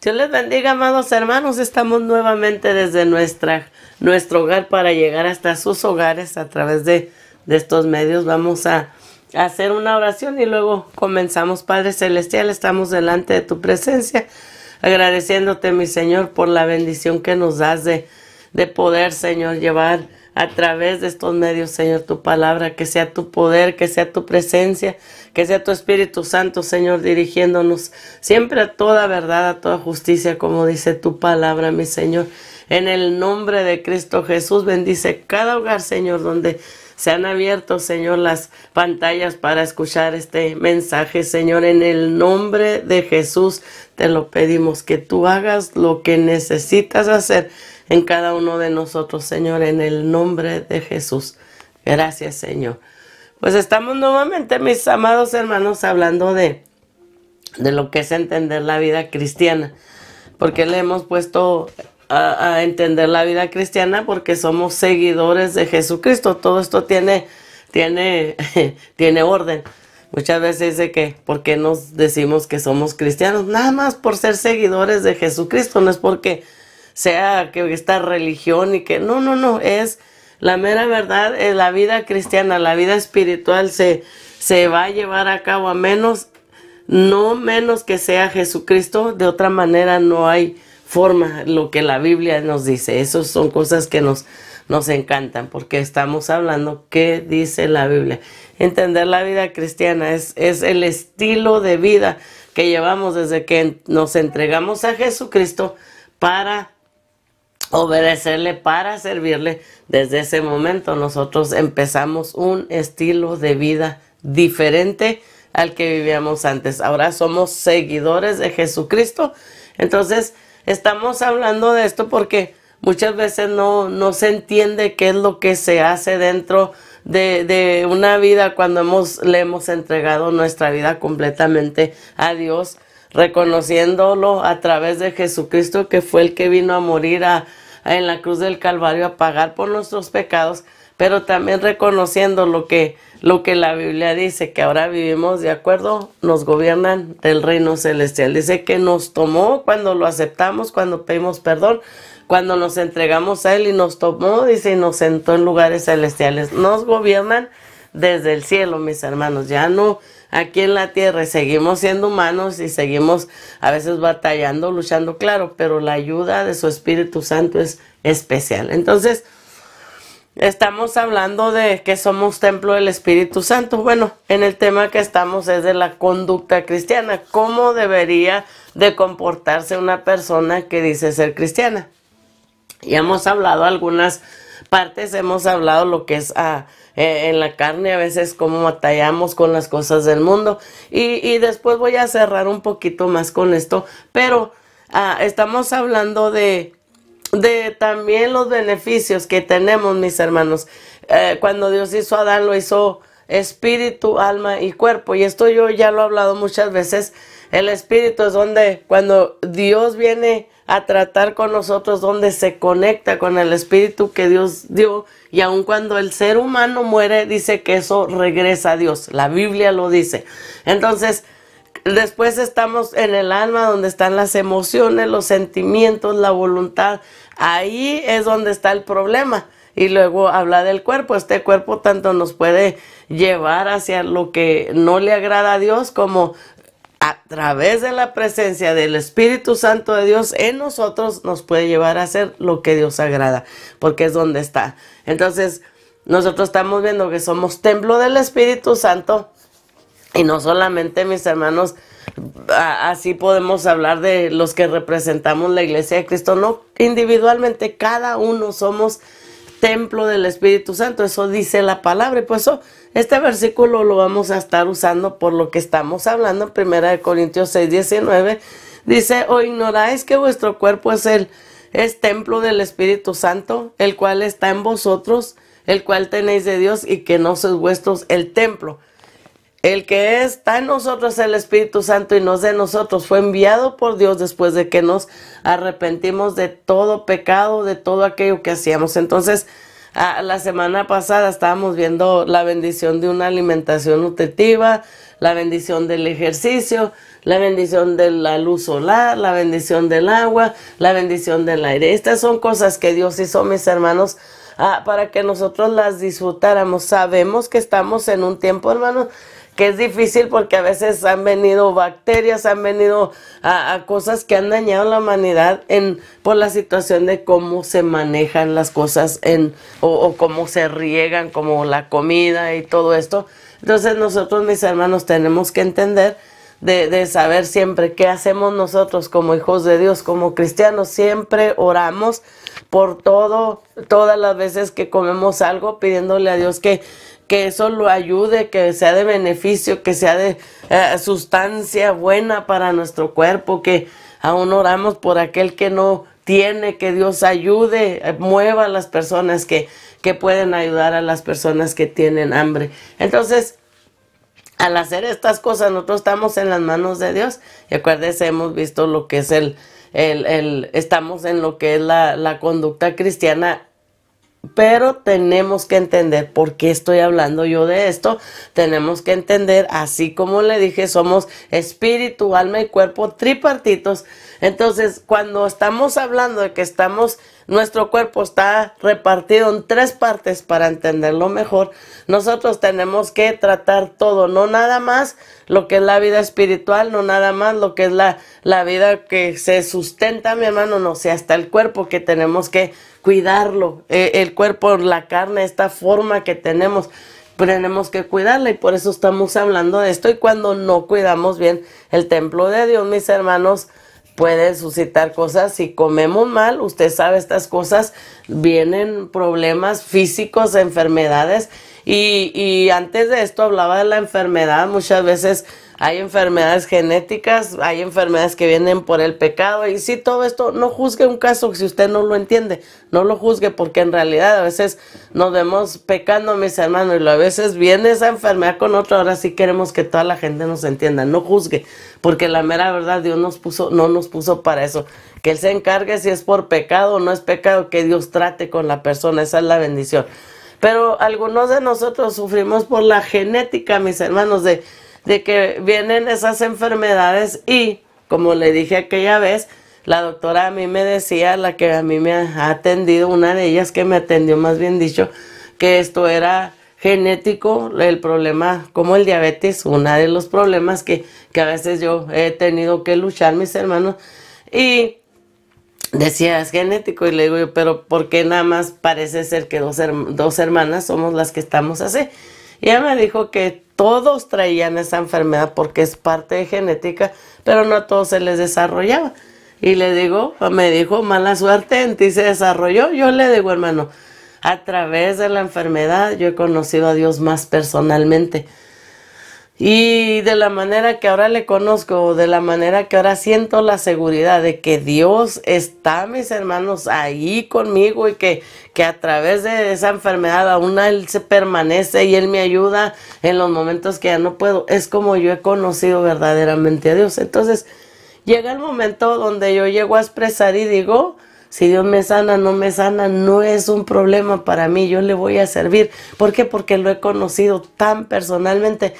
Dios les bendiga, amados hermanos. Estamos nuevamente desde nuestra, nuestro hogar para llegar hasta sus hogares a través de, estos medios. Vamos a, hacer una oración y luego comenzamos. Padre Celestial, estamos delante de tu presencia, agradeciéndote, mi Señor, por la bendición que nos das de, de poder, Señor, llevar a través de estos medios, Señor, tu palabra, que sea tu poder, que sea tu presencia, que sea tu Espíritu Santo, Señor, dirigiéndonos siempre a toda verdad, a toda justicia, como dice tu palabra, mi Señor. En el nombre de Cristo Jesús, bendice cada hogar, Señor, donde se han abierto, Señor, las pantallas para escuchar este mensaje, Señor. En el nombre de Jesús te lo pedimos, que tú hagas lo que necesitas hacer en cada uno de nosotros, Señor, en el nombre de Jesús. Gracias, Señor. Pues estamos nuevamente, mis amados hermanos, hablando de, de lo que es entender la vida cristiana, porque le hemos puesto a, entender la vida cristiana porque somos seguidores de Jesucristo. Todo esto tiene, tiene, tiene orden. Muchas veces dice que, ¿por qué nos decimos que somos cristianos? Nada más por ser seguidores de Jesucristo, no es porque sea que esta religión y que no, no, no, es la mera verdad, es eh, la vida cristiana, la vida espiritual se, se va a llevar a cabo a menos, no menos que sea Jesucristo, de otra manera no hay forma lo que la Biblia nos dice. Esas son cosas que nos, nos encantan porque estamos hablando qué dice la Biblia. Entender la vida cristiana es, es el estilo de vida que llevamos desde que nos entregamos a Jesucristo para obedecerle para servirle. Desde ese momento nosotros empezamos un estilo de vida diferente al que vivíamos antes. Ahora somos seguidores de Jesucristo. Entonces, estamos hablando de esto porque muchas veces no, no se entiende qué es lo que se hace dentro de, de una vida cuando hemos, le hemos entregado nuestra vida completamente a Dios reconociéndolo a través de Jesucristo, que fue el que vino a morir en la cruz del Calvario a pagar por nuestros pecados, pero también reconociendo lo que, lo que la Biblia dice, que ahora vivimos de acuerdo, nos gobiernan del reino celestial. Dice que nos tomó cuando lo aceptamos, cuando pedimos perdón, cuando nos entregamos a Él y nos tomó, dice, y nos sentó en lugares celestiales. Nos gobiernan desde el cielo, mis hermanos. Ya no aquí en la tierra seguimos siendo humanos y seguimos a veces batallando, luchando, claro, pero la ayuda de su Espíritu Santo es especial. Entonces, estamos hablando de que somos templo del Espíritu Santo. Bueno, en el tema que estamos es de la conducta cristiana, cómo debería de comportarse una persona que dice ser cristiana. Y hemos hablado algunas partes, hemos hablado lo que es a... Ah, eh, en la carne, a veces como batallamos con las cosas del mundo. Y, después voy a cerrar un poquito más con esto, pero ah, estamos hablando de, de también los beneficios que tenemos, mis hermanos. Eh, cuando Dios hizo a Adán, lo hizo espíritu, alma y cuerpo. Y esto yo ya lo he hablado muchas veces. El espíritu es donde cuando Dios viene a tratar con nosotros donde se conecta con el espíritu que Dios dio y aun cuando el ser humano muere dice que eso regresa a Dios. La Biblia lo dice. Entonces, después estamos en el alma donde están las emociones, los sentimientos, la voluntad. Ahí es donde está el problema y luego habla del cuerpo. Este cuerpo tanto nos puede llevar hacia lo que no le agrada a Dios como a través de la presencia del Espíritu Santo de Dios en nosotros nos puede llevar a hacer lo que Dios agrada, porque es donde está. Entonces, nosotros estamos viendo que somos templo del Espíritu Santo y no solamente mis hermanos, así podemos hablar de los que representamos la iglesia de Cristo, no individualmente, cada uno somos templo del Espíritu Santo. Eso dice la palabra. Y por eso este versículo lo vamos a estar usando por lo que estamos hablando primera de Corintios 6, 19. Dice, o ignoráis que vuestro cuerpo es el es templo del Espíritu Santo, el cual está en vosotros, el cual tenéis de Dios y que no sois vuestros el templo. El que está en nosotros el Espíritu Santo y nos de nosotros fue enviado por Dios después de que nos arrepentimos de todo pecado, de todo aquello que hacíamos. Entonces, la semana pasada estábamos viendo la bendición de una alimentación nutritiva, la bendición del ejercicio, la bendición de la luz solar, la bendición del agua, la bendición del aire. Estas son cosas que Dios hizo, mis hermanos, para que nosotros las disfrutáramos. Sabemos que estamos en un tiempo, hermanos que es difícil porque a veces han venido bacterias, han venido a, cosas que han dañado la humanidad en, por la situación de cómo se manejan las cosas en, o, cómo se riegan, como la comida y todo esto. Entonces nosotros, mis hermanos, tenemos que entender de, saber siempre qué hacemos nosotros como hijos de Dios, como cristianos. Siempre oramos por todo, todas las veces que comemos algo, pidiéndole a Dios que que eso lo ayude, que sea de beneficio, que sea de eh, sustancia buena para nuestro cuerpo, que aún oramos por aquel que no tiene, que Dios ayude, eh, mueva a las personas que, que pueden ayudar a las personas que tienen hambre. Entonces, al hacer estas cosas, nosotros estamos en las manos de Dios. Y acuérdense, hemos visto lo que es el, el, el estamos en lo que es la, la conducta cristiana pero tenemos que entender por qué estoy hablando yo de esto. Tenemos que entender, así como le dije, somos espíritu, alma y cuerpo tripartitos. Entonces, cuando estamos hablando de que estamos, nuestro cuerpo está repartido en tres partes para entenderlo mejor, nosotros tenemos que tratar todo, no nada más lo que es la vida espiritual, no nada más lo que es la, vida que se sustenta, mi hermano, no, sea, hasta el cuerpo que tenemos que cuidarlo. Eh, el cuerpo, la carne, esta forma que tenemos, tenemos que cuidarla y por eso estamos hablando de esto. Y cuando no cuidamos bien el templo de Dios, mis hermanos, puede suscitar cosas. Si comemos mal, usted sabe estas cosas, vienen problemas físicos, enfermedades. y antes de esto hablaba de la enfermedad, muchas veces hay enfermedades genéticas, hay enfermedades que vienen por el pecado y si todo esto, no juzgue un caso si usted no lo entiende, no lo juzgue porque en realidad a veces nos vemos pecando, mis hermanos, y a veces viene esa enfermedad con otra, ahora sí queremos que toda la gente nos entienda, no juzgue, porque la mera verdad Dios nos no nos puso para eso, que Él se encargue si es por pecado o no es pecado, que Dios trate con la persona, esa es la bendición. Pero algunos de nosotros sufrimos por la genética, mis hermanos, de de que vienen esas enfermedades y, como le dije aquella vez, la doctora a mí me decía, la que a mí me ha atendido, una de ellas que me atendió más bien dicho, que esto era genético, el problema como el diabetes, uno de los problemas que, a veces yo he tenido que luchar, mis hermanos, y decía, es genético, y le digo yo, pero ¿por qué nada más parece ser que dos, dos hermanas somos las que estamos así? Y ella me dijo que todos traían esa enfermedad porque es parte de genética, pero no a todos se les desarrollaba. Y le digo, me dijo, mala suerte, en ti se desarrolló. Yo le digo, hermano, a través de la enfermedad yo he conocido a Dios más personalmente. Y de la manera que ahora le conozco, de la manera que ahora siento la seguridad de que Dios está, mis hermanos, ahí conmigo y que, que a través de esa enfermedad aún Él se permanece y Él me ayuda en los momentos que ya no puedo. Es como yo he conocido verdaderamente a Dios. Entonces, llega el momento donde yo llego a expresar y digo, si Dios me sana, no me sana, no es un problema para mí, yo le voy a servir. ¿Por qué? Porque lo he conocido tan personalmente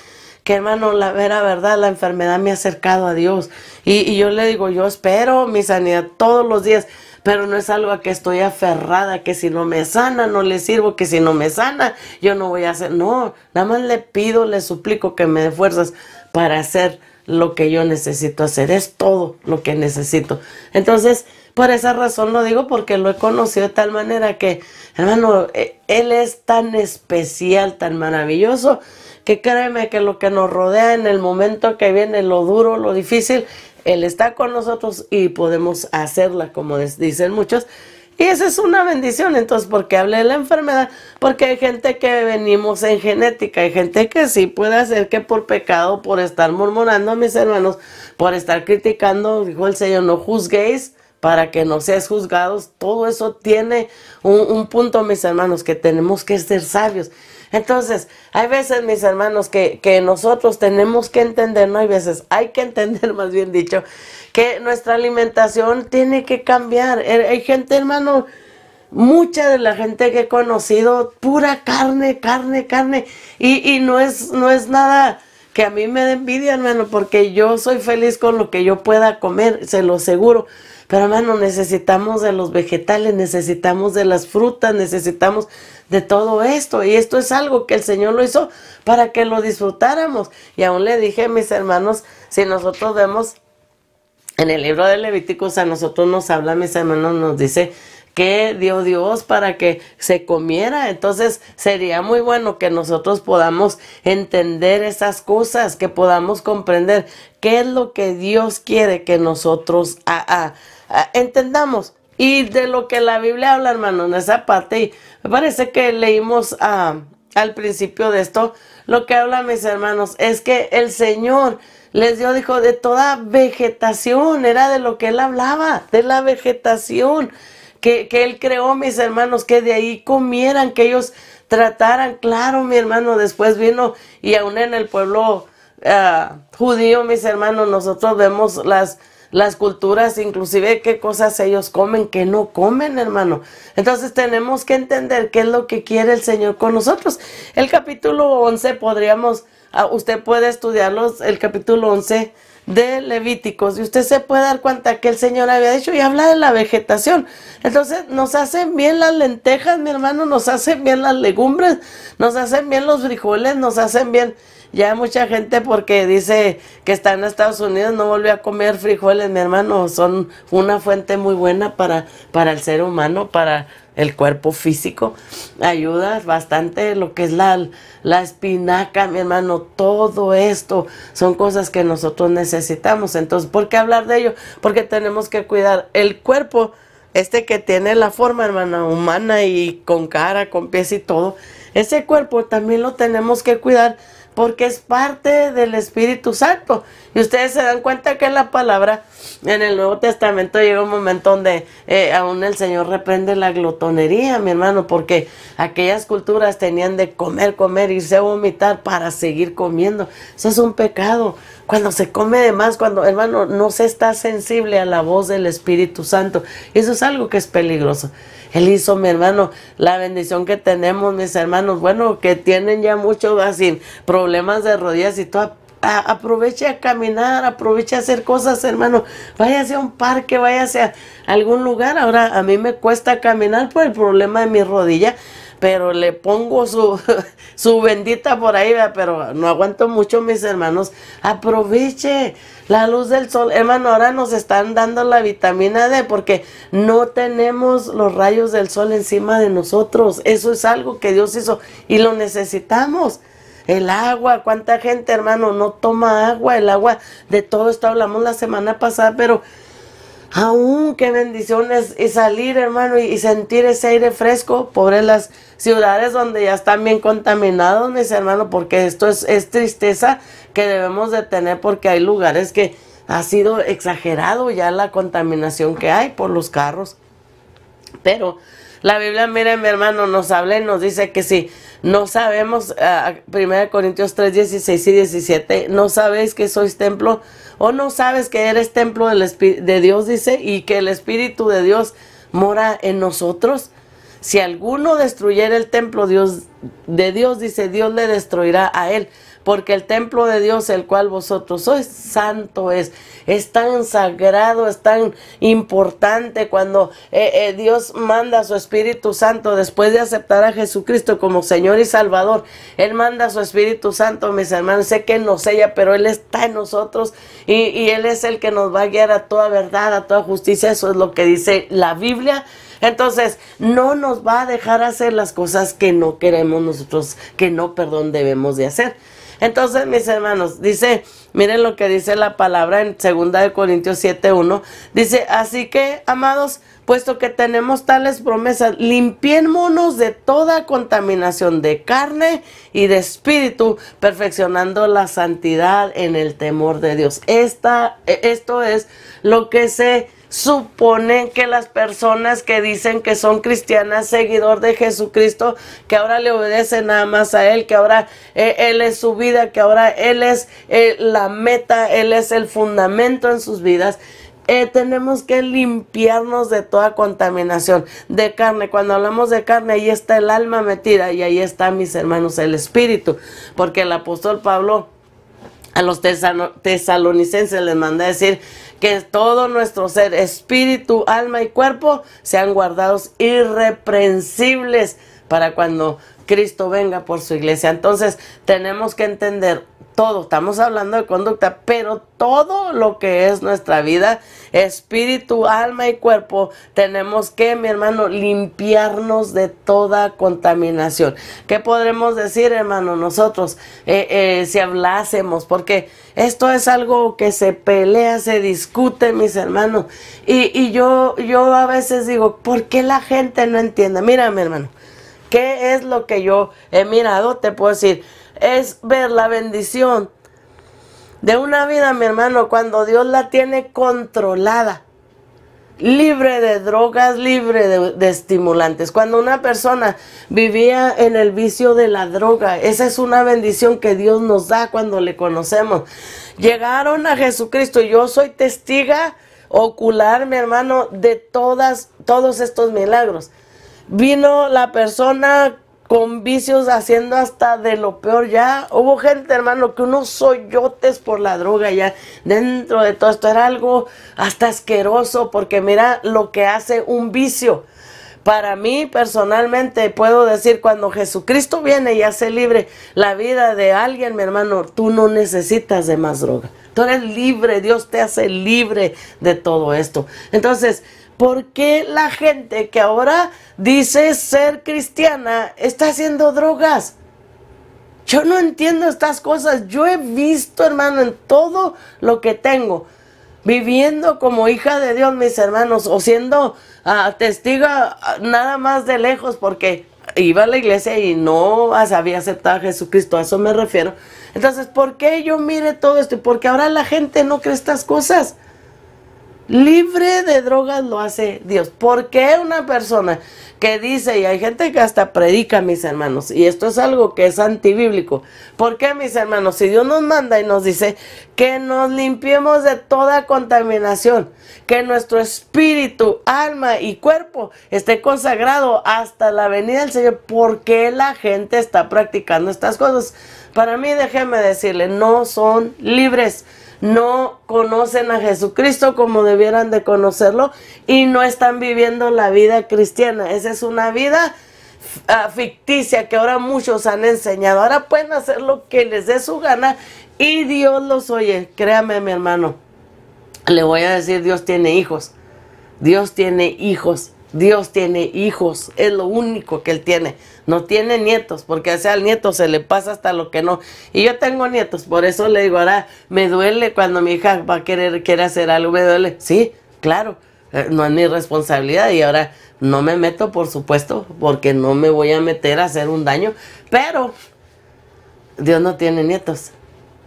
que hermano, la vera verdad, la enfermedad me ha acercado a Dios. Y, y, yo le digo, yo espero mi sanidad todos los días, pero no es algo a que estoy aferrada, que si no me sana, no le sirvo, que si no me sana, yo no voy a hacer. No, nada más le pido, le suplico que me dé fuerzas para hacer lo que yo necesito hacer. Es todo lo que necesito. Entonces, por esa razón lo digo porque lo he conocido de tal manera que, hermano, e, él es tan especial, tan maravilloso, que créeme que lo que nos rodea en el momento que viene lo duro, lo difícil, Él está con nosotros y podemos hacerla, como dicen muchos. Y esa es una bendición, entonces, porque hablé de la enfermedad, porque hay gente que venimos en genética, hay gente que sí puede hacer que por pecado, por estar murmurando a mis hermanos, por estar criticando, dijo el Señor, no juzguéis para que no seas juzgados, todo eso tiene un punto, mis hermanos, que tenemos que ser sabios. Entonces, hay veces, mis hermanos, que, que nosotros tenemos que entender, no hay veces, hay que entender, más bien dicho, que nuestra alimentación tiene que cambiar. Er, hay gente, hermano, mucha de la gente que he conocido, pura carne, carne, carne. Y, y no, es, no es nada que a mí me dé envidia, hermano, porque yo soy feliz con lo que yo pueda comer, se lo aseguro. Pero hermano, necesitamos de los vegetales, necesitamos de las frutas, necesitamos de todo esto. Y esto es algo que el Señor lo hizo para que lo disfrutáramos. Y aún le dije mis hermanos, si nosotros vemos en el libro de Levíticos, a nosotros nos habla, mis hermanos, nos dice que dio Dios para que se comiera. Entonces sería muy bueno que nosotros podamos entender esas cosas, que podamos comprender qué es lo que Dios quiere que nosotros hagamos. Ah, ah, Ah, entendamos. Y de lo que la Biblia habla, hermanos, en esa parte, y me parece que leímos ah, al principio de esto, lo que habla mis hermanos es que el Señor les dio, dijo, de toda vegetación, era de lo que él hablaba, de la vegetación que, él creó, mis hermanos, que de ahí comieran, que ellos trataran, claro, mi hermano, después vino y aún en el pueblo ah, judío, mis hermanos, nosotros vemos las las culturas, inclusive qué cosas ellos comen, qué no comen, hermano. Entonces tenemos que entender qué es lo que quiere el Señor con nosotros. El capítulo 11 podríamos, ah, usted puede estudiarlos, el capítulo 11 de Levíticos y usted se puede dar cuenta que el Señor había dicho y habla de la vegetación. Entonces nos hacen bien las lentejas, mi hermano, nos hacen bien las legumbres, nos hacen bien los frijoles, nos hacen bien... Ya mucha gente porque dice que está en Estados Unidos no volvió a comer frijoles, mi hermano, son una fuente muy buena para, para el ser humano, para el cuerpo físico, ayuda bastante lo que es la, la espinaca, mi hermano, todo esto son cosas que nosotros necesitamos. Entonces, ¿por qué hablar de ello? Porque tenemos que cuidar el cuerpo, este que tiene la forma, hermana, humana y con cara, con pies y todo. Ese cuerpo también lo tenemos que cuidar porque es parte del Espíritu Santo. Y ustedes se dan cuenta que la palabra en el Nuevo Testamento llega un momento donde eh, aún el Señor reprende la glotonería, mi hermano, porque aquellas culturas tenían de comer, comer, irse a vomitar para seguir comiendo. Eso es un pecado. Cuando se come de más, cuando, hermano, no se está sensible a la voz del Espíritu Santo. Eso es algo que es peligroso. Él hizo, mi hermano, la bendición que tenemos, mis hermanos, bueno, que tienen ya mucho así, problemas de rodillas y todo. aproveche a caminar, aproveche a hacer cosas, hermano. Váyase a un parque, váyase a algún lugar. Ahora a mí me cuesta caminar por el problema de mi rodilla pero le pongo su, su bendita por ahí, pero no aguanto mucho, mis hermanos. Aproveche la luz del sol. Hermano, ahora nos están dando la vitamina D porque no tenemos los rayos del sol encima de nosotros. Eso es algo que Dios hizo y lo necesitamos. El agua, cuánta gente, hermano, no toma agua. El agua, de todo esto hablamos la semana pasada, pero Aún qué bendiciones! es, y salir, hermano, y, sentir ese aire fresco, por las ciudades donde ya están bien contaminados, mis hermanos, porque esto es, tristeza que debemos de tener porque hay lugares que ha sido exagerado ya la contaminación que hay por los carros. Pero la Biblia, miren, mi hermano, nos habla y nos dice que si no sabemos, 1 ah, Corintios 3, 16 y 17, no sabéis que sois templo ¿O no sabes que eres templo del de Dios, dice, y que el Espíritu de Dios mora en nosotros? Si alguno destruyera el templo de Dios, dice, Dios le destruirá a él porque el templo de Dios, el cual vosotros sois, santo es. Es tan sagrado, es tan importante cuando eh, eh, Dios manda a su Espíritu Santo después de aceptar a Jesucristo como Señor y Salvador. Él manda a su Espíritu Santo, mis hermanos. Sé que nos sella, pero Él está en nosotros y Él es el que nos va a guiar a toda verdad, a toda justicia. Eso es lo que dice la Biblia. Entonces, no nos va a dejar hacer las cosas que no queremos nosotros, que no, perdón, debemos de hacer. Entonces, mis hermanos, dice, miren lo que dice la palabra en 2 Corintios 7.1. Dice, así que, amados, puesto que tenemos tales promesas, limpiémonos de toda contaminación de carne y de espíritu, perfeccionando la santidad en el temor de Dios. Esta, e, esto es lo que se supone que las personas que dicen que son cristianas, seguidor de Jesucristo, que ahora le obedecen nada más a Él, que ahora eh, Él es su vida, que ahora Él es eh, la meta, Él es el fundamento en sus vidas. Eh, tenemos que limpiarnos de toda contaminación de carne. Cuando hablamos de carne, ahí está el alma metida y ahí está, mis hermanos, el espíritu. Porque el apóstol Pablo a los tesalonicenses les manda a decir que todo nuestro ser, espíritu, alma y cuerpo sean guardados irreprensibles para cuando Cristo venga por su iglesia. Entonces tenemos que entender todo, estamos hablando de conducta, pero todo lo que es nuestra vida, espíritu, alma y cuerpo, tenemos que, mi hermano, limpiarnos de toda contaminación. ¿Qué podremos decir, hermano, nosotros, eh, eh, si hablásemos? Porque esto es algo que se pelea, se discute, mis hermanos. Y, yo, yo a veces digo, ¿por qué la gente no entiende? Mira, mi hermano. ¿Qué es lo que yo he mirado? Te puedo decir, es ver la bendición de una vida, mi hermano, cuando Dios la tiene controlada, libre de drogas, libre de, estimulantes. Cuando una persona vivía en el vicio de la droga, esa es una bendición que Dios nos da cuando le conocemos. Llegaron a Jesucristo, yo soy testiga ocular, mi hermano, de todas, todos estos milagros. Vino la persona con vicios haciendo hasta de lo peor ya. Hubo gente, hermano, que unos soyotes por la droga ya. Dentro de todo esto era algo hasta asqueroso porque mira lo que hace un vicio. Para mí personalmente puedo decir, cuando Jesucristo viene y hace libre la vida de alguien, mi hermano, tú no necesitas de más droga. Tú eres libre, Dios te hace libre de todo esto. Entonces, ¿Por qué la gente que ahora dice ser cristiana está haciendo drogas? Yo no entiendo estas cosas. Yo he visto, hermano, en todo lo que tengo, viviendo como hija de Dios, mis hermanos, o siendo ah, testigo ah, nada más de lejos, porque iba a la iglesia y no sabía aceptar a Jesucristo, a eso me refiero. Entonces, ¿por qué yo mire todo esto? Porque ahora la gente no cree estas cosas? libre de drogas lo hace Dios. ¿Por qué una persona que dice, y hay gente que hasta predica, mis hermanos, y esto es algo que es antibíblico, ¿por qué, mis hermanos? Si Dios nos manda y nos dice que nos limpiemos de toda contaminación, que nuestro espíritu, alma y cuerpo esté consagrado hasta la venida del Señor, ¿por qué la gente está practicando estas cosas? Para mí, déjeme decirle, no son libres no conocen a Jesucristo como debieran de conocerlo y no están viviendo la vida cristiana. Esa es una vida ah, ficticia que ahora muchos han enseñado. Ahora pueden hacer lo que les dé su gana y Dios los oye. Créame mi hermano, le voy a decir, Dios tiene hijos. Dios tiene hijos. Dios tiene hijos, es lo único que él tiene. No tiene nietos, porque al nieto se le pasa hasta lo que no. Y yo tengo nietos, por eso le digo, ahora me duele cuando mi hija va a querer quiere hacer algo, me duele. Sí, claro, eh, no es mi responsabilidad y ahora no me meto, por supuesto, porque no me voy a meter a hacer un daño, pero Dios no tiene nietos.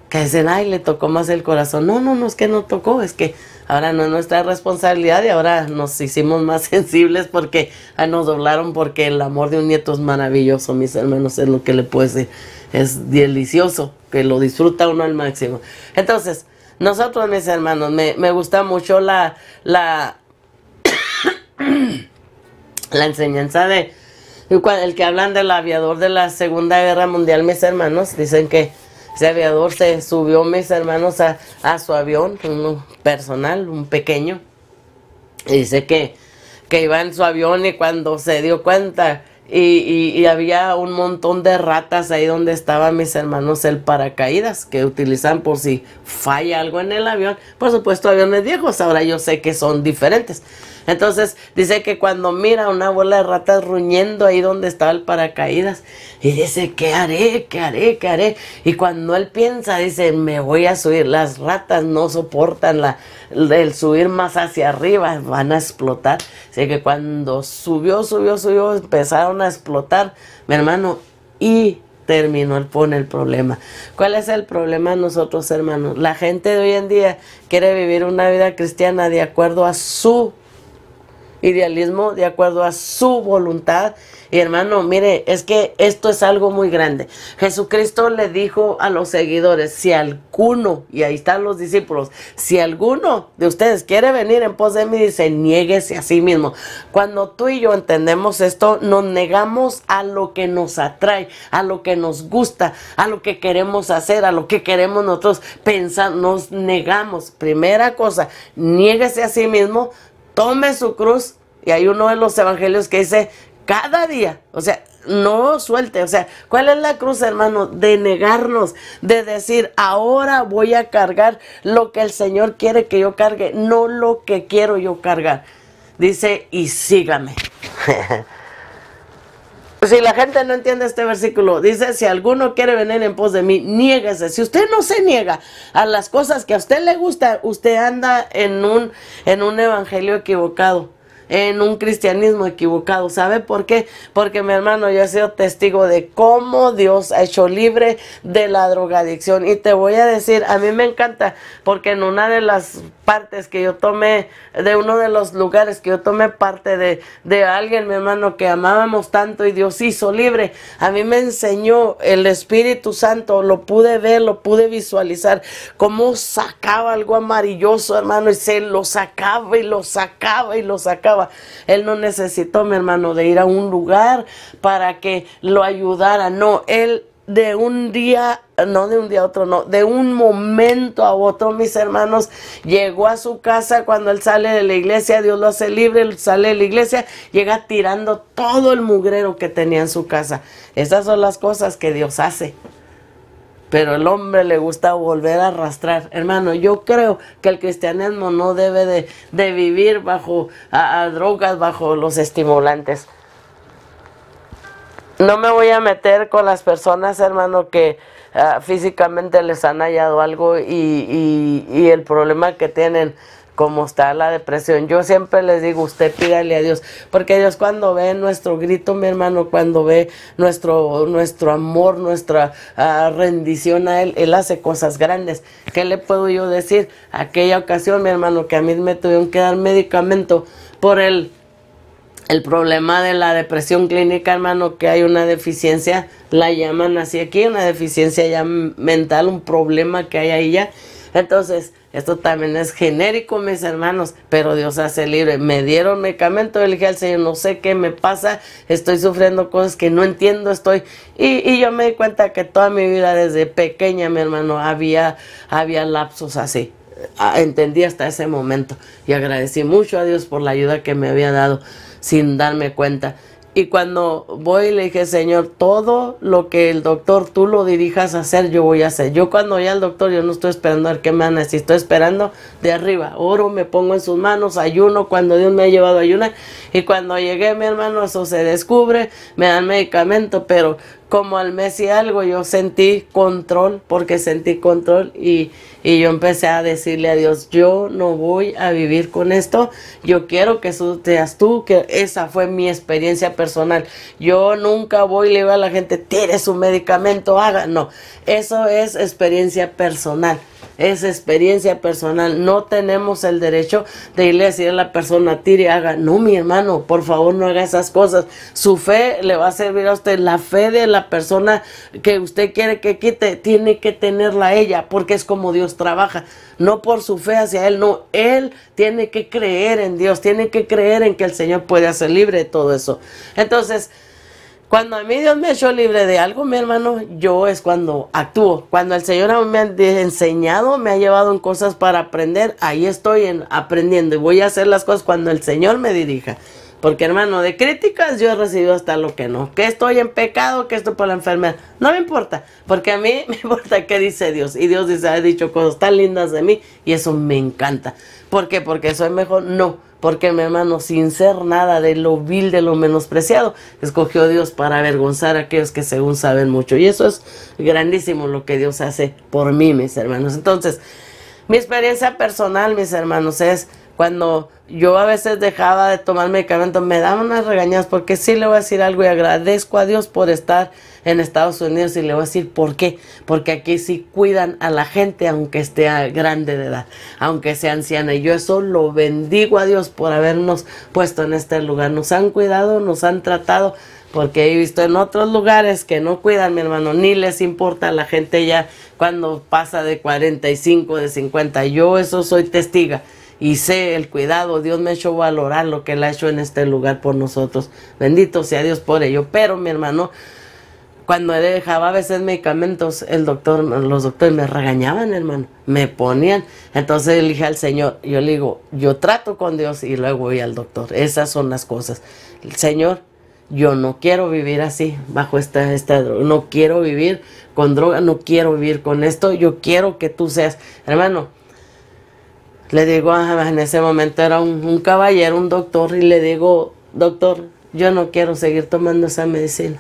Que dicen, ay, le tocó más el corazón. No, no, no, es que no tocó, es que ahora no es nuestra responsabilidad y ahora nos hicimos más sensibles porque ah, nos doblaron porque el amor de un nieto es maravilloso, mis hermanos, es lo que le puede ser. Es delicioso, que lo disfruta uno al máximo. Entonces, nosotros, mis hermanos, me, gusta mucho la, la, la enseñanza de el que hablan del aviador de la Segunda Guerra Mundial, mis hermanos, dicen que ese aviador se subió mis hermanos a, a su avión, un personal, un pequeño. Y dice que, que iba en su avión y cuando se dio cuenta y, había un montón de ratas ahí donde estaban mis hermanos el paracaídas que utilizan por si falla algo en el avión. Por supuesto, aviones viejos, ahora yo sé que son diferentes. Entonces dice que cuando mira una bola de ratas ruñendo ahí donde estaba el paracaídas, y dice, ¿qué haré? ¿Qué haré? ¿Qué haré? Y cuando él piensa, dice, me voy a subir. Las ratas no soportan la, el subir más hacia arriba, van a explotar. Así que cuando subió, subió, subió, empezaron a explotar, mi hermano, y terminó él pone el problema. ¿Cuál es el problema nosotros, hermanos? La gente de hoy en día quiere vivir una vida cristiana de acuerdo a su idealismo de acuerdo a su voluntad. Y hermano, mire, es que esto es algo muy grande. Jesucristo le dijo a los seguidores, si alguno, y ahí están los discípulos, si alguno de ustedes quiere venir en pos de mí, dice, niéguese a sí mismo. Cuando tú y yo entendemos esto, nos negamos a lo que nos atrae, a lo que nos gusta, a lo que queremos hacer, a lo que queremos nosotros pensar, nos negamos. Primera cosa, niéguese a sí mismo tome su cruz. Y hay uno de los evangelios que dice, cada día, o sea, no suelte, o sea, ¿cuál es la cruz, hermano? De negarnos, de decir, ahora voy a cargar lo que el Señor quiere que yo cargue, no lo que quiero yo cargar. Dice, y sígame. Si la gente no entiende este versículo, dice, si alguno quiere venir en pos de mí, niéguese. Si usted no se niega a las cosas que a usted le gusta, usted anda en un, en un evangelio equivocado, en un cristianismo equivocado. ¿Sabe por qué? Porque mi hermano, yo he sido testigo de cómo Dios ha hecho libre de la drogadicción. Y te voy a decir, a mí me encanta, porque en una de las partes que yo tomé, de uno de los lugares que yo tomé parte de, de alguien, mi hermano, que amábamos tanto y Dios hizo libre. A mí me enseñó el Espíritu Santo, lo pude ver, lo pude visualizar, cómo sacaba algo amarilloso, hermano, y se lo sacaba y lo sacaba y lo sacaba. Él no necesitó, mi hermano, de ir a un lugar para que lo ayudara, no, él de un día, no de un día a otro, no, de un momento a otro, mis hermanos, llegó a su casa cuando él sale de la iglesia, Dios lo hace libre, sale de la iglesia, llega tirando todo el mugrero que tenía en su casa. Esas son las cosas que Dios hace. Pero el hombre le gusta volver a arrastrar. Hermano, yo creo que el cristianismo no debe de, vivir bajo drogas, bajo los estimulantes no me voy a meter con las personas, hermano, que ah, físicamente les han hallado algo y, el problema que tienen, como está la depresión. Yo siempre les digo, usted pídale a Dios, porque Dios cuando ve nuestro grito, mi hermano, cuando ve nuestro, nuestro amor, nuestra ah, rendición a Él, Él hace cosas grandes. ¿Qué le puedo yo decir? Aquella ocasión, mi hermano, que a mí me tuvieron que dar medicamento por Él el problema de la depresión clínica, hermano, que hay una deficiencia, la llaman así aquí, una deficiencia ya mental, un problema que hay ahí ya. Entonces, esto también es genérico, mis hermanos, pero Dios hace libre. Me dieron medicamento, dije al Señor, no sé qué me pasa, estoy sufriendo cosas que no entiendo, estoy... Y, y, yo me di cuenta que toda mi vida desde pequeña, mi hermano, había, había lapsos así entendí hasta ese momento y agradecí mucho a Dios por la ayuda que me había dado sin darme cuenta. Y cuando voy le dije, Señor, todo lo que el doctor tú lo dirijas a hacer, yo voy a hacer. Yo cuando voy al doctor, yo no estoy esperando a ver qué me van a estoy esperando de arriba. Oro, me pongo en sus manos, ayuno cuando Dios me ha llevado a ayunar. Y cuando llegué, mi hermano, eso se descubre, me dan medicamento, pero como al mes y algo yo sentí control, porque sentí control y, yo empecé a decirle a Dios, yo no voy a vivir con esto, yo quiero que seas tú, que esa fue mi experiencia personal. Yo nunca voy y le digo a la gente, tire su medicamento, haga, no, eso es experiencia personal es experiencia personal. No tenemos el derecho de irle a decir a la persona, tire, haga. No, mi hermano, por favor, no haga esas cosas. Su fe le va a servir a usted. La fe de la persona que usted quiere que quite, tiene que tenerla ella, porque es como Dios trabaja. No por su fe hacia Él, no. Él tiene que creer en Dios, tiene que creer en que el Señor puede hacer libre todo eso. Entonces, cuando a mí Dios me echó libre de algo, mi hermano, yo es cuando actúo. Cuando el Señor me ha enseñado, me ha llevado en cosas para aprender, ahí estoy en, aprendiendo y voy a hacer las cosas cuando el Señor me dirija. Porque hermano, de críticas yo he recibido hasta lo que no. Que estoy en pecado, que estoy por la enfermedad. No me importa, porque a mí me importa qué dice Dios. Y Dios dice, ha dicho cosas tan lindas de mí y eso me encanta. ¿Por qué? Porque soy mejor. No, porque mi hermano, sin ser nada de lo vil, de lo menospreciado, escogió Dios para avergonzar a aquellos que según saben mucho. Y eso es grandísimo lo que Dios hace por mí, mis hermanos. Entonces, mi experiencia personal, mis hermanos, es cuando yo a veces dejaba de tomar medicamentos, me daban unas regañas porque sí le voy a decir algo y agradezco a Dios por estar en Estados Unidos y le voy a decir por qué, porque aquí sí cuidan a la gente aunque esté grande de edad, aunque sea anciana. Y yo eso lo bendigo a Dios por habernos puesto en este lugar. Nos han cuidado, nos han tratado, porque he visto en otros lugares que no cuidan, mi hermano, ni les importa a la gente ya cuando pasa de 45, de 50. Yo eso soy testiga y sé el cuidado. Dios me ha hecho valorar lo que Él ha hecho en este lugar por nosotros. Bendito sea Dios por ello. Pero mi hermano, cuando dejaba a veces medicamentos, el doctor, los doctores me regañaban, hermano, me ponían. Entonces le dije al Señor, yo le digo, yo trato con Dios y luego voy al doctor. Esas son las cosas. El Señor, yo no quiero vivir así, bajo esta, esta no quiero vivir con droga, no quiero vivir con esto, yo quiero que tú seas, hermano le digo, ah, en ese momento era un, caballero, un doctor, y le digo, doctor, yo no quiero seguir tomando esa medicina.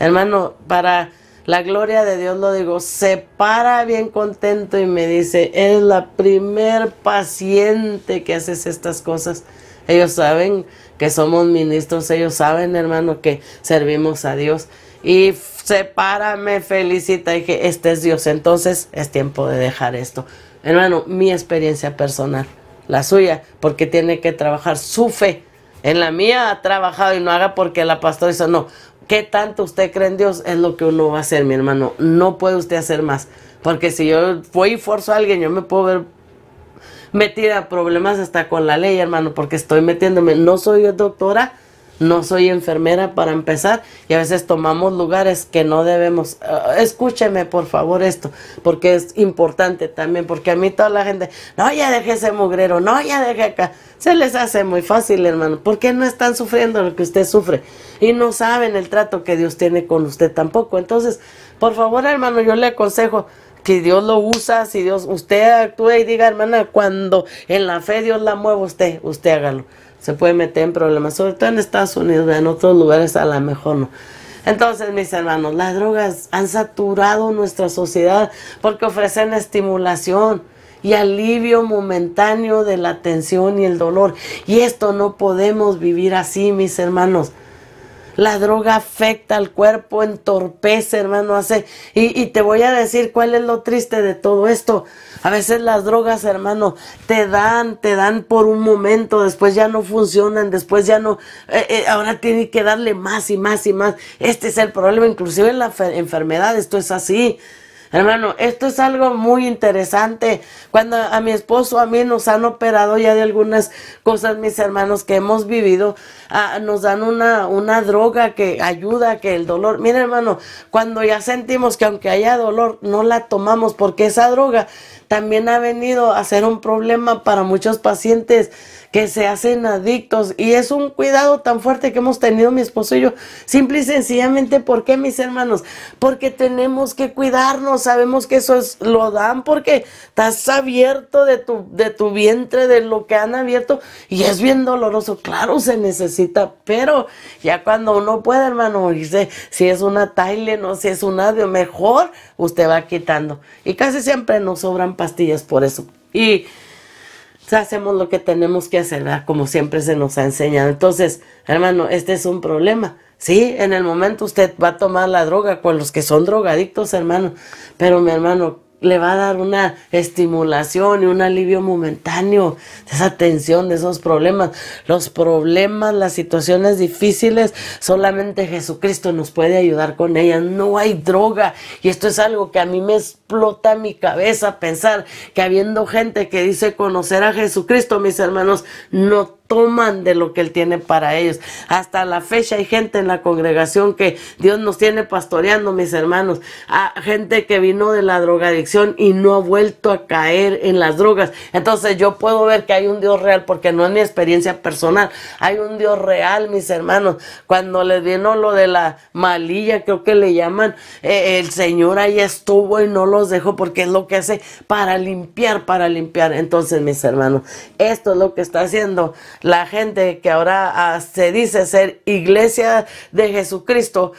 Hermano, para la gloria de Dios lo digo, se para bien contento y me dice, eres la primer paciente que haces estas cosas. Ellos saben que somos ministros, ellos saben, hermano, que servimos a Dios. Y se para, me felicita, y dije, este es Dios, entonces es tiempo de dejar esto hermano, mi experiencia personal, la suya, porque tiene que trabajar su fe. En la mía ha trabajado y no haga porque la pastora hizo, no. ¿Qué tanto usted cree en Dios? Es lo que uno va a hacer, mi hermano. No puede usted hacer más. Porque si yo voy y forzo a alguien, yo me puedo ver metida a problemas hasta con la ley, hermano, porque estoy metiéndome. No soy doctora, no soy enfermera para empezar y a veces tomamos lugares que no debemos. Eh, escúcheme por favor esto, porque es importante también, porque a mí toda la gente, no, ya deje ese mugrero, no, ya deje acá. Se les hace muy fácil, hermano, porque no están sufriendo lo que usted sufre y no saben el trato que Dios tiene con usted tampoco. Entonces, por favor, hermano, yo le aconsejo, que Dios lo usa, si Dios, usted actúe y diga, hermana, cuando en la fe Dios la mueva usted, usted hágalo se puede meter en problemas, sobre todo en Estados Unidos, en otros lugares a lo mejor no. Entonces, mis hermanos, las drogas han saturado nuestra sociedad porque ofrecen estimulación y alivio momentáneo de la tensión y el dolor. Y esto no podemos vivir así, mis hermanos. La droga afecta al cuerpo, entorpece, hermano, hace. Y, te voy a decir cuál es lo triste de todo esto. A veces las drogas, hermano, te dan, te dan por un momento, después ya no funcionan, después ya no. Eh, eh, ahora tiene que darle más y más y más. Este es el problema, inclusive en la enfermedad, esto es así. Hermano, esto es algo muy interesante. Cuando a mi esposo, a mí nos han operado ya de algunas cosas, mis hermanos, que hemos vivido, ah, nos dan una, una droga que ayuda, que el dolor. Mira, hermano, cuando ya sentimos que aunque haya dolor, no la tomamos porque esa droga también ha venido a ser un problema para muchos pacientes que se hacen adictos y es un cuidado tan fuerte que hemos tenido mi esposo y yo, simple y sencillamente, ¿por qué mis hermanos? Porque tenemos que cuidarnos, sabemos que eso es, lo dan porque estás abierto de tu, de tu vientre, de lo que han abierto y es bien doloroso, claro, se necesita, pero ya cuando uno puede, hermano, dice, si es una Tylen o si es un adio, mejor, usted va quitando y casi siempre nos sobran pastillas por eso. Y hacemos lo que tenemos que hacer, como siempre se nos ha enseñado. Entonces, hermano, este es un problema. Sí, en el momento usted va a tomar la droga con los que son drogadictos, hermano. Pero mi hermano, le va a dar una estimulación y un alivio momentáneo de esa tensión, de esos problemas. Los problemas, las situaciones difíciles, solamente Jesucristo nos puede ayudar con ellas. No hay droga. Y esto es algo que a mí me explota mi cabeza pensar que habiendo gente que dice conocer a Jesucristo, mis hermanos, no toman de lo que Él tiene para ellos. Hasta la fecha hay gente en la congregación que Dios nos tiene pastoreando, mis hermanos. hay gente que vino de la drogadicción y no ha vuelto a caer en las drogas. Entonces yo puedo ver que hay un Dios real porque no es mi experiencia personal. Hay un Dios real, mis hermanos. Cuando les vino lo de la malilla, creo que le llaman, eh, el Señor ahí estuvo y no los dejó porque es lo que hace para limpiar, para limpiar. Entonces, mis hermanos, esto es lo que está haciendo la gente que ahora ah, se dice ser iglesia de Jesucristo,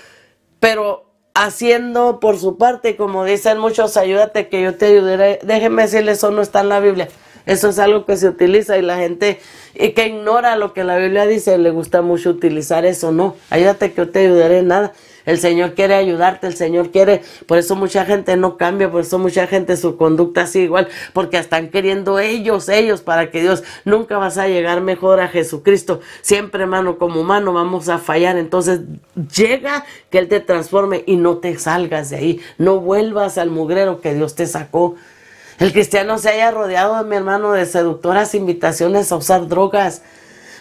pero haciendo por su parte, como dicen muchos, ayúdate que yo te ayudaré. Déjeme decirles, eso no está en la Biblia. Eso es algo que se utiliza y la gente y que ignora lo que la Biblia dice, le gusta mucho utilizar eso, no. Ayúdate que yo te ayudaré, nada el Señor quiere ayudarte, el Señor quiere, por eso mucha gente no cambia, por eso mucha gente su conducta es igual, porque están queriendo ellos, ellos, para que Dios nunca vas a llegar mejor a Jesucristo. Siempre, hermano, como humano vamos a fallar, entonces llega que Él te transforme y no te salgas de ahí, no vuelvas al mugrero que Dios te sacó. El cristiano se haya rodeado, mi hermano, de seductoras invitaciones a usar drogas,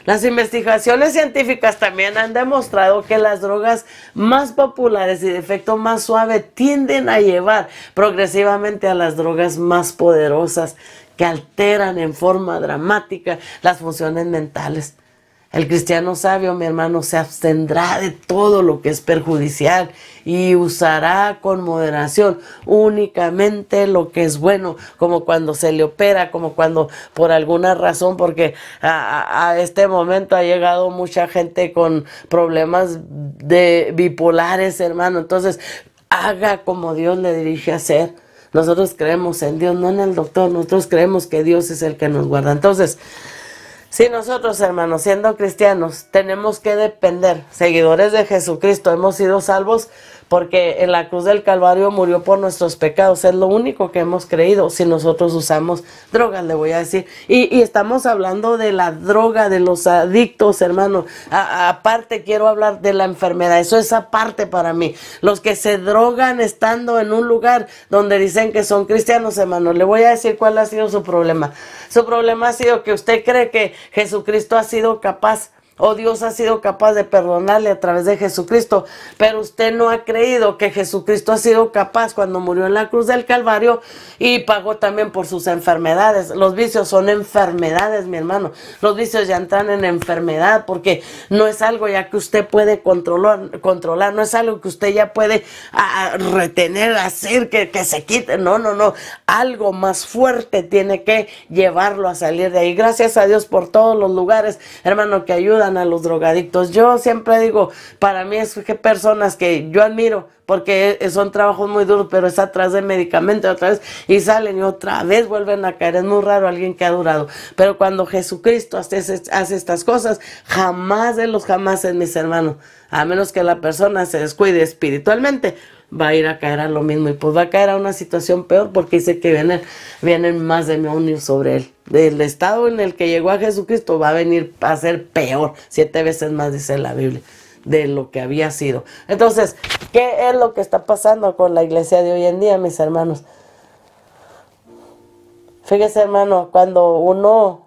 las investigaciones científicas también han demostrado que las drogas más populares y de efecto más suave tienden a llevar progresivamente a las drogas más poderosas que alteran en forma dramática las funciones mentales. El cristiano sabio, mi hermano, se abstendrá de todo lo que es perjudicial y usará con moderación únicamente lo que es bueno, como cuando se le opera, como cuando por alguna razón, porque a, este momento ha llegado mucha gente con problemas de bipolares, hermano. Entonces, haga como Dios le dirige a hacer. Nosotros creemos en Dios, no en el doctor. Nosotros creemos que Dios es el que nos guarda. Entonces, si nosotros, hermanos, siendo cristianos, tenemos que depender, seguidores de Jesucristo, hemos sido salvos porque en la cruz del Calvario murió por nuestros pecados, es lo único que hemos creído si nosotros usamos drogas, le voy a decir. Y, estamos hablando de la droga, de los adictos, hermano. aparte quiero hablar de la enfermedad, eso es aparte para mí. Los que se drogan estando en un lugar donde dicen que son cristianos, hermano, le voy a decir cuál ha sido su problema. Su problema ha sido que usted cree que Jesucristo ha sido capaz o oh, Dios ha sido capaz de perdonarle a través de Jesucristo, pero usted no ha creído que Jesucristo ha sido capaz cuando murió en la cruz del Calvario y pagó también por sus enfermedades. Los vicios son enfermedades, mi hermano. Los vicios ya entran en enfermedad porque no es algo ya que usted puede controlar, controlar no es algo que usted ya puede ah, ah, retener, hacer que se quite. No, no, no. Algo más fuerte tiene que llevarlo a salir de ahí. Gracias a Dios por todos los lugares, hermano, que ayuda a los drogadictos. Yo siempre digo, para mí es que personas que yo admiro, porque e-, son trabajos muy duros, pero es atrás de medicamento otra vez, y salen y otra vez vuelven a caer. Es muy raro alguien que ha durado. Pero cuando Jesucristo hace, hace estas cosas, jamás de los jamás es mis hermanos, a menos que la persona se descuide espiritualmente va a ir a caer a lo mismo y pues va a caer a una situación peor porque dice que vienen, vienen más demonios sobre él. Del estado en el que llegó a Jesucristo va a venir a ser peor, siete veces más dice la Biblia, de lo que había sido. Entonces, ¿qué es lo que está pasando con la iglesia de hoy en día, mis hermanos? Fíjese, hermano, cuando uno,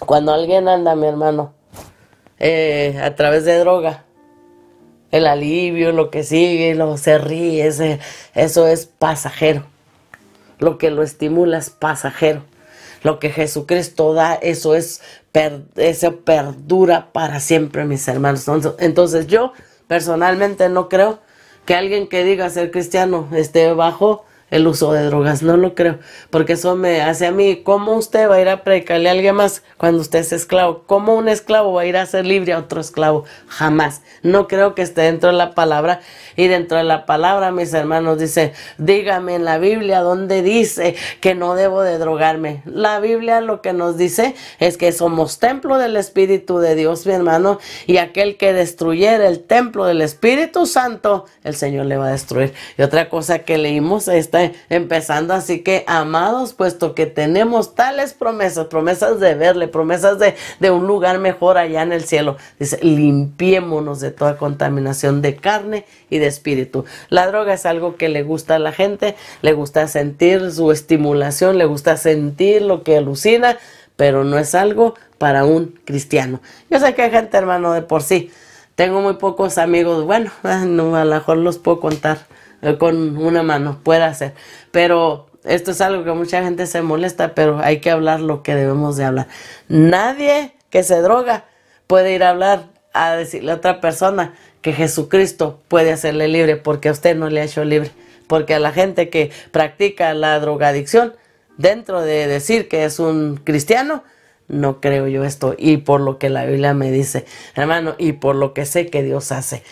cuando alguien anda, mi hermano, eh, a través de droga, el alivio, lo que sigue, lo, se ríe, eso es pasajero. Lo que lo estimula es pasajero. Lo que Jesucristo da, eso es, eso perdura para siempre, mis hermanos. Entonces yo personalmente no creo que alguien que diga ser cristiano esté bajo el uso de drogas, no lo creo, porque eso me hace a mí, ¿cómo usted va a ir a predicarle a alguien más cuando usted es esclavo? ¿Cómo un esclavo va a ir a ser libre a otro esclavo? Jamás, no creo que esté dentro de la palabra y dentro de la palabra, mis hermanos, dice, dígame en la Biblia dónde dice que no debo de drogarme. La Biblia lo que nos dice es que somos templo del Espíritu de Dios, mi hermano, y aquel que destruyera el templo del Espíritu Santo, el Señor le va a destruir. Y otra cosa que leímos está empezando. Así que, amados, puesto que tenemos tales promesas, promesas de verle, promesas de, de un lugar mejor allá en el cielo, limpiémonos de toda contaminación de carne y de espíritu. La droga es algo que le gusta a la gente, le gusta sentir su estimulación, le gusta sentir lo que alucina, pero no es algo para un cristiano. Yo sé que hay gente, hermano, de por sí. Tengo muy pocos amigos, bueno, no, a lo mejor los puedo contar eh, con una mano, puede hacer. Pero esto es algo que mucha gente se molesta, pero hay que hablar lo que debemos de hablar. Nadie que se droga puede ir a hablar a decirle a otra persona que Jesucristo puede hacerle libre porque a usted no le ha hecho libre. Porque a la gente que practica la drogadicción, dentro de decir que es un cristiano, no creo yo esto. Y por lo que la Biblia me dice, hermano, y por lo que sé que Dios hace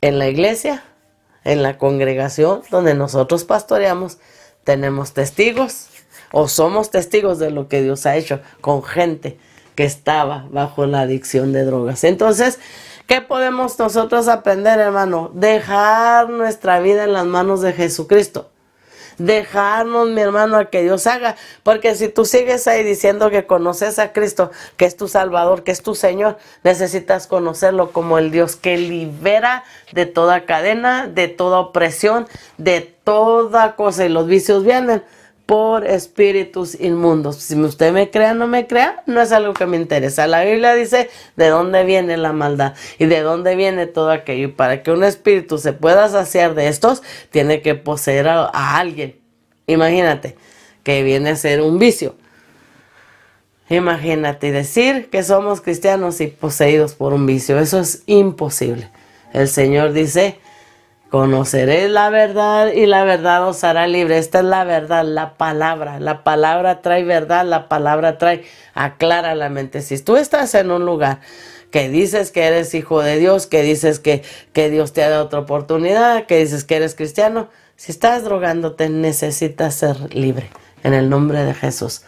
en la iglesia, en la congregación donde nosotros pastoreamos, tenemos testigos o somos testigos de lo que Dios ha hecho con gente que estaba bajo la adicción de drogas. Entonces, ¿qué podemos nosotros aprender, hermano? Dejar nuestra vida en las manos de Jesucristo dejarnos, mi hermano, a que Dios haga. Porque si tú sigues ahí diciendo que conoces a Cristo, que es tu Salvador, que es tu Señor, necesitas conocerlo como el Dios que libera de toda cadena, de toda opresión, de toda cosa. Y los vicios vienen por espíritus inmundos. Si usted me crea o no me crea, no es algo que me interesa. La Biblia dice de dónde viene la maldad y de dónde viene todo aquello. Y para que un espíritu se pueda saciar de estos, tiene que poseer a, a alguien. Imagínate que viene a ser un vicio. Imagínate decir que somos cristianos y poseídos por un vicio. Eso es imposible. El Señor dice, Conoceréis la verdad y la verdad os hará libre. Esta es la verdad, la palabra. La palabra trae verdad, la palabra trae, aclara la mente. Si tú estás en un lugar que dices que eres hijo de Dios, que dices que, que Dios te ha dado otra oportunidad, que dices que eres cristiano, si estás drogándote necesitas ser libre en el nombre de Jesús.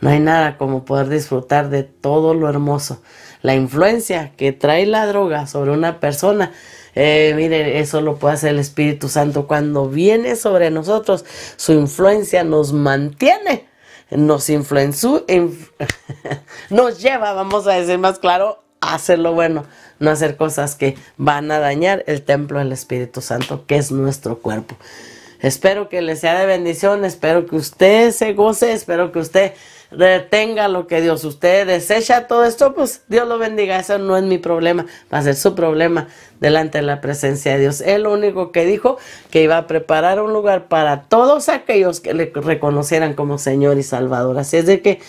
No hay nada como poder disfrutar de todo lo hermoso. La influencia que trae la droga sobre una persona eh, miren, eso lo puede hacer el Espíritu Santo cuando viene sobre nosotros. Su influencia nos mantiene, nos influenció, nos lleva, vamos a decir más claro, a hacer lo bueno, no hacer cosas que van a dañar el templo del Espíritu Santo, que es nuestro cuerpo. Espero que les sea de bendición, espero que usted se goce, espero que usted Retenga lo que Dios usted desecha todo esto, pues Dios lo bendiga. Eso no es mi problema, va a ser su problema delante de la presencia de Dios. Él único que dijo que iba a preparar un lugar para todos aquellos que le reconocieran como Señor y Salvador. Así es de que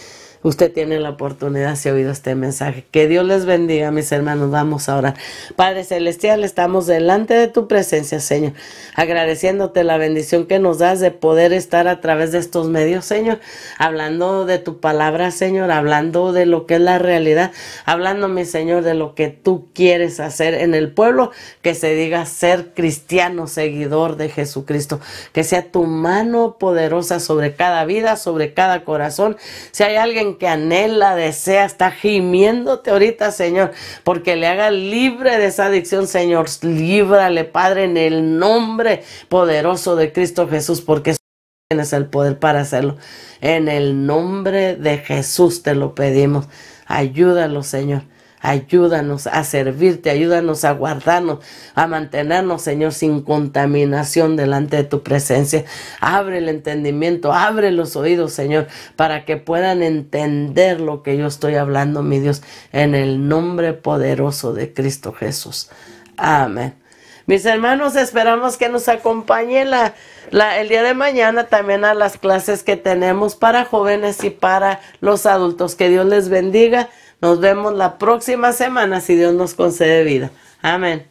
Usted tiene la oportunidad si ha oído este mensaje. Que Dios les bendiga, mis hermanos. Vamos a orar. Padre Celestial, estamos delante de tu presencia, Señor, agradeciéndote la bendición que nos das de poder estar a través de estos medios, Señor, hablando de tu palabra, Señor, hablando de lo que es la realidad, hablando, mi Señor, de lo que tú quieres hacer en el pueblo, que se diga ser cristiano, seguidor de Jesucristo. Que sea tu mano poderosa sobre cada vida, sobre cada corazón. Si hay alguien que anhela, desea, está gimiéndote ahorita, Señor, porque le haga libre de esa adicción, Señor. Líbrale, Padre, en el nombre poderoso de Cristo Jesús, porque tienes el poder para hacerlo. En el nombre de Jesús te lo pedimos. Ayúdalo, Señor. Ayúdanos a servirte, ayúdanos a guardarnos, a mantenernos, Señor, sin contaminación delante de tu presencia. Abre el entendimiento, abre los oídos, Señor, para que puedan entender lo que yo estoy hablando, mi Dios, en el nombre poderoso de Cristo Jesús. Amén. Mis hermanos, esperamos que nos acompañe el día de mañana también a las clases que tenemos para jóvenes y para los adultos. Que Dios les bendiga. Nos vemos la próxima semana si Dios nos concede vida. Amén.